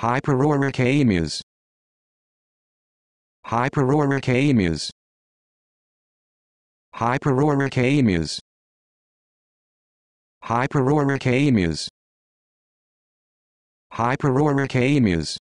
hyperoricaemias hyperoricaemias hyperoricaemias hyperoricaemias hyperoricaemias